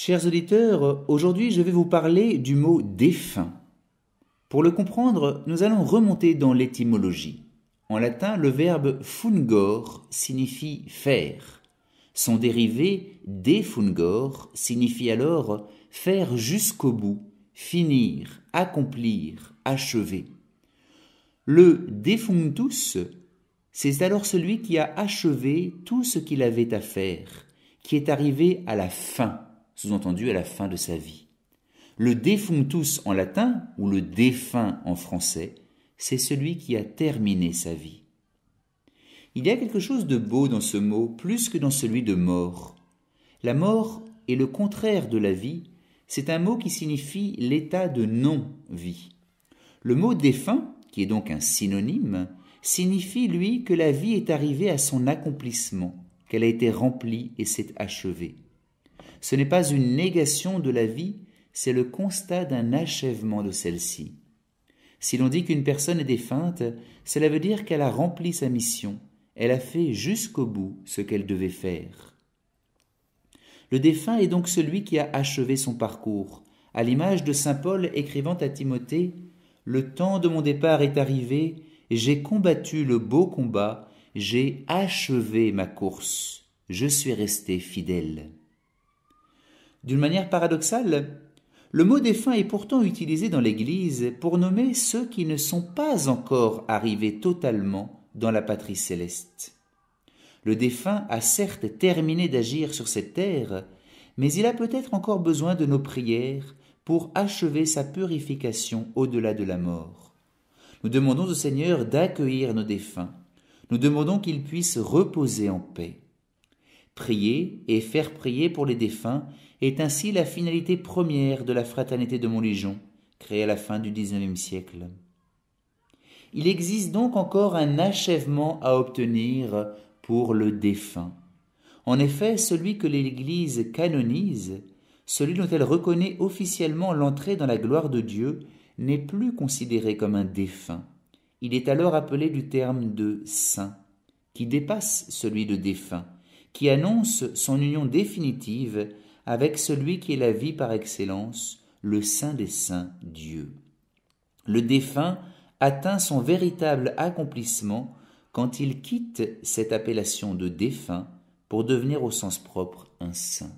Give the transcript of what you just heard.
Chers auditeurs, aujourd'hui je vais vous parler du mot défunt. Pour le comprendre, nous allons remonter dans l'étymologie. En latin, le verbe fungor signifie faire. Son dérivé defungor signifie alors faire jusqu'au bout, finir, accomplir, achever. Le defunctus, c'est alors celui qui a achevé tout ce qu'il avait à faire, qui est arrivé à la fin sous-entendu à la fin de sa vie. Le defunctus en latin, ou le défunt en français, c'est celui qui a terminé sa vie. Il y a quelque chose de beau dans ce mot, plus que dans celui de mort. La mort est le contraire de la vie, c'est un mot qui signifie l'état de non-vie. Le mot défunt, qui est donc un synonyme, signifie, lui, que la vie est arrivée à son accomplissement, qu'elle a été remplie et s'est achevée. Ce n'est pas une négation de la vie, c'est le constat d'un achèvement de celle-ci. Si l'on dit qu'une personne est défunte, cela veut dire qu'elle a rempli sa mission, elle a fait jusqu'au bout ce qu'elle devait faire. Le défunt est donc celui qui a achevé son parcours, à l'image de Saint Paul écrivant à Timothée Le temps de mon départ est arrivé, j'ai combattu le beau combat, j'ai achevé ma course, je suis resté fidèle. D'une manière paradoxale, le mot défunt est pourtant utilisé dans l'Église pour nommer ceux qui ne sont pas encore arrivés totalement dans la patrie céleste. Le défunt a certes terminé d'agir sur cette terre, mais il a peut-être encore besoin de nos prières pour achever sa purification au-delà de la mort. Nous demandons au Seigneur d'accueillir nos défunts, nous demandons qu'ils puissent reposer en paix. Prier et faire prier pour les défunts est ainsi la finalité première de la fraternité de Montlégion, créée à la fin du XIXe siècle. Il existe donc encore un achèvement à obtenir pour le défunt. En effet, celui que l'Église canonise, celui dont elle reconnaît officiellement l'entrée dans la gloire de Dieu, n'est plus considéré comme un défunt. Il est alors appelé du terme de saint, qui dépasse celui de défunt, qui annonce son union définitive avec celui qui est la vie par excellence, le Saint des Saints, Dieu. Le défunt atteint son véritable accomplissement quand il quitte cette appellation de défunt pour devenir au sens propre un saint.